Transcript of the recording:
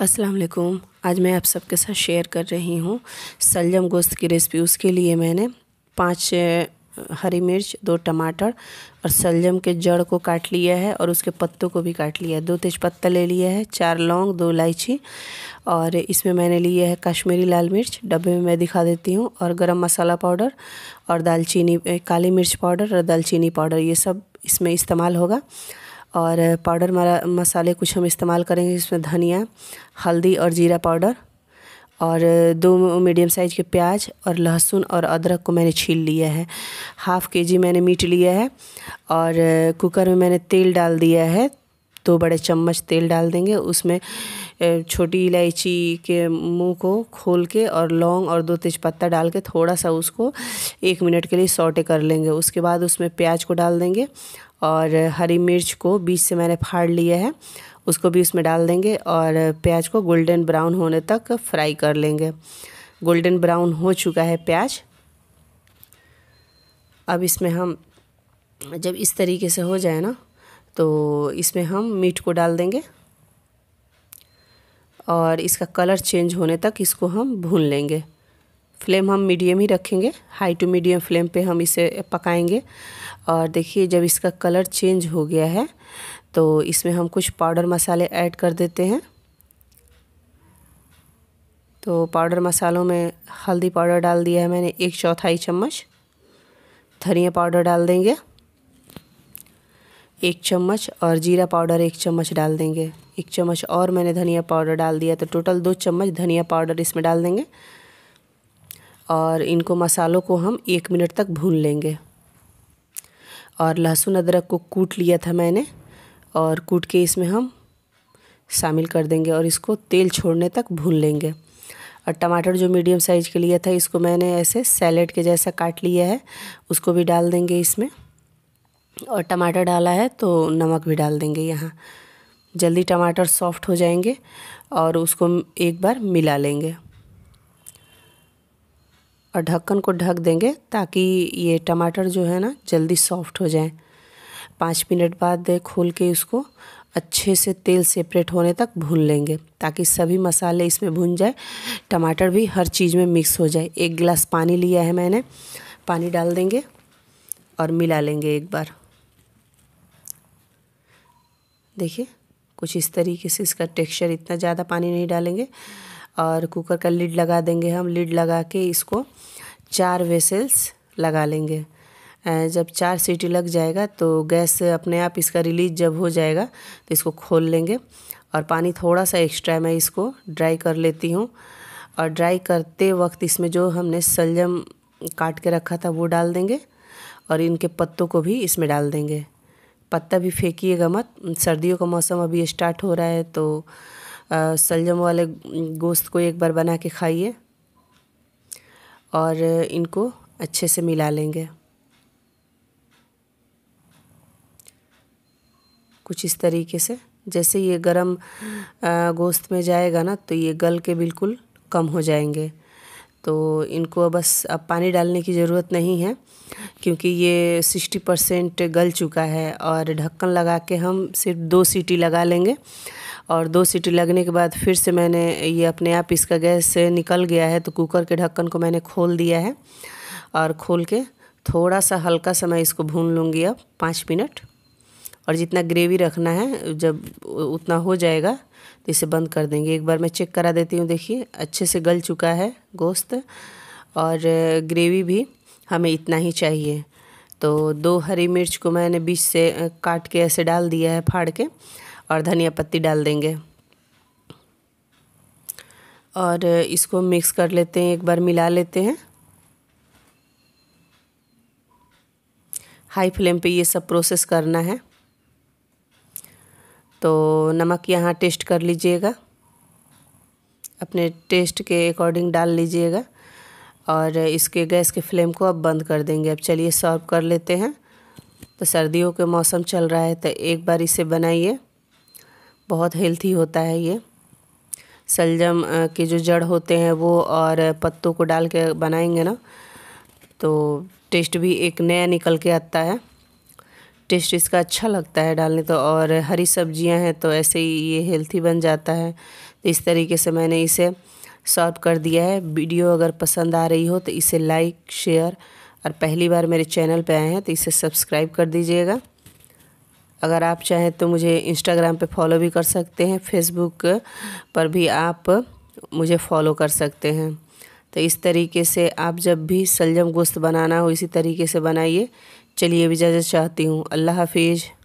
अस्सलाम वालेकुम आज मैं आप सबके साथ शेयर कर रही हूँ सलजम गोश्त की रेसिपी उसके लिए मैंने पाँच हरी मिर्च दो टमाटर और सलजम के जड़ को काट लिया है और उसके पत्तों को भी काट लिया है दो तेज़पत्ता ले लिया है चार लौंग दो इलायची और इसमें मैंने लिया है कश्मीरी लाल मिर्च डब्बे में मैं दिखा देती हूँ और गरम मसाला पाउडर और दालचीनी काली मिर्च पाउडर और दालचीनी पाउडर ये सब इसमें इस्तेमाल होगा और पाउडर मसाले कुछ हम इस्तेमाल करेंगे जिसमें धनिया हल्दी और जीरा पाउडर और दो मीडियम साइज़ के प्याज और लहसुन और अदरक को मैंने छील लिया है हाफ़ के जी मैंने मीट लिया है और कुकर में मैंने तेल डाल दिया है दो बड़े चम्मच तेल डाल देंगे उसमें छोटी इलायची के मुंह को खोल के और लौंग और दो तेज़पत्ता डाल के थोड़ा सा उसको एक मिनट के लिए सौटे कर लेंगे उसके बाद उसमें प्याज को डाल देंगे और हरी मिर्च को बीच से मैंने फाड़ लिया है उसको भी उसमें डाल देंगे और प्याज को गोल्डन ब्राउन होने तक फ्राई कर लेंगे गोल्डन ब्राउन हो चुका है प्याज अब इसमें हम जब इस तरीके से हो जाए ना तो इसमें हम मीट को डाल देंगे और इसका कलर चेंज होने तक इसको हम भून लेंगे फ्लेम हम मीडियम ही रखेंगे हाई टू मीडियम फ्लेम पे हम इसे पकाएंगे और देखिए जब इसका कलर चेंज हो गया है तो इसमें हम कुछ पाउडर मसाले ऐड कर देते हैं तो पाउडर मसालों में हल्दी पाउडर डाल दिया है मैंने एक चौथाई चम्मच धनिया पाउडर डाल देंगे एक चम्मच और जीरा पाउडर एक चम्मच डाल देंगे एक चम्मच और मैंने धनिया पाउडर डाल दिया तो टोटल दो चम्मच धनिया पाउडर इसमें डाल देंगे और इनको मसालों को हम एक मिनट तक भून लेंगे और लहसुन अदरक को कूट लिया था मैंने और कूट के इसमें हम शामिल कर देंगे और इसको तेल छोड़ने तक भून लेंगे और टमाटर जो मीडियम साइज़ के लिया था इसको मैंने ऐसे सैलेड के जैसा काट लिया है उसको भी डाल देंगे इसमें और टमाटर डाला है तो नमक भी डाल देंगे यहाँ जल्दी टमाटर सॉफ्ट हो जाएंगे और उसको एक बार मिला लेंगे और ढक्कन को ढक देंगे ताकि ये टमाटर जो है ना जल्दी सॉफ्ट हो जाए पाँच मिनट बाद खोल के इसको अच्छे से तेल सेपरेट होने तक भून लेंगे ताकि सभी मसाले इसमें भून जाए टमाटर भी हर चीज़ में मिक्स हो जाए एक गिलास पानी लिया है मैंने पानी डाल देंगे और मिला लेंगे एक बार देखिए कुछ इस तरीके से इसका टेक्सचर इतना ज़्यादा पानी नहीं डालेंगे और कुकर का लिड लगा देंगे हम लीड लगा के इसको चार वेसल्स लगा लेंगे जब चार सीटी लग जाएगा तो गैस अपने आप इसका रिलीज जब हो जाएगा तो इसको खोल लेंगे और पानी थोड़ा सा एक्स्ट्रा मैं इसको ड्राई कर लेती हूँ और ड्राई करते वक्त इसमें जो हमने सलजम काट के रखा था वो डाल देंगे और इनके पत्तों को भी इसमें डाल देंगे पत्ता भी फेंकिएगा मत सर्दियों का मौसम अभी स्टार्ट हो रहा है तो सलजम वाले गोश्त को एक बार बना के खाइए और इनको अच्छे से मिला लेंगे कुछ इस तरीके से जैसे ये गरम गोश्त में जाएगा ना तो ये गल के बिल्कुल कम हो जाएंगे तो इनको बस अब पानी डालने की ज़रूरत नहीं है क्योंकि ये सिक्सटी परसेंट गल चुका है और ढक्कन लगा के हम सिर्फ दो सीटी लगा लेंगे और दो सीटी लगने के बाद फिर से मैंने ये अपने आप इसका गैस से निकल गया है तो कुकर के ढक्कन को मैंने खोल दिया है और खोल के थोड़ा सा हल्का सा मैं इसको भून लूँगी अब पाँच मिनट और जितना ग्रेवी रखना है जब उतना हो जाएगा तो इसे बंद कर देंगे एक बार मैं चेक करा देती हूँ देखिए अच्छे से गल चुका है गोश्त और ग्रेवी भी हमें इतना ही चाहिए तो दो हरी मिर्च को मैंने बीच से काट के ऐसे डाल दिया है फाड़ के और धनिया पत्ती डाल देंगे और इसको मिक्स कर लेते हैं एक बार मिला लेते हैं हाई फ्लेम पे ये सब प्रोसेस करना है तो नमक यहाँ टेस्ट कर लीजिएगा अपने टेस्ट के अकॉर्डिंग डाल लीजिएगा और इसके गैस के फ्लेम को अब बंद कर देंगे अब चलिए सर्व कर लेते हैं तो सर्दियों के मौसम चल रहा है तो एक बार इसे बनाइए बहुत हेल्थी होता है ये सलजम के जो जड़ होते हैं वो और पत्तों को डाल के बनाएंगे ना तो टेस्ट भी एक नया निकल के आता है टेस्ट इसका अच्छा लगता है डालने तो और हरी सब्जियां हैं तो ऐसे ही ये हेल्थी बन जाता है तो इस तरीके से मैंने इसे सॉर्व कर दिया है वीडियो अगर पसंद आ रही हो तो इसे लाइक शेयर और पहली बार मेरे चैनल पे आए हैं तो इसे सब्सक्राइब कर दीजिएगा अगर आप चाहें तो मुझे इंस्टाग्राम पे फॉलो भी कर सकते हैं फेसबुक पर भी आप मुझे फॉलो कर सकते हैं तो इस तरीके से आप जब भी सलजम गोश्त बनाना हो इसी तरीके से बनाइए चलिए विजाजत चाहती हूँ अल्लाह हाफिज़